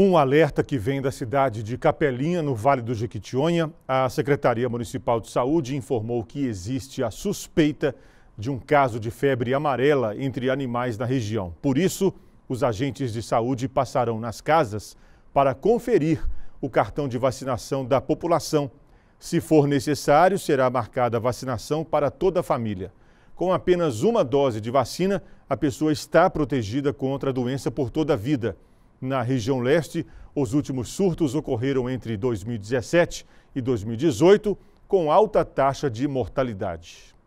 Um alerta que vem da cidade de Capelinha, no Vale do Jequitinhonha. A Secretaria Municipal de Saúde informou que existe a suspeita de um caso de febre amarela entre animais na região. Por isso, os agentes de saúde passarão nas casas para conferir o cartão de vacinação da população. Se for necessário, será marcada a vacinação para toda a família. Com apenas uma dose de vacina, a pessoa está protegida contra a doença por toda a vida na região leste, os últimos surtos ocorreram entre 2017 e 2018, com alta taxa de mortalidade.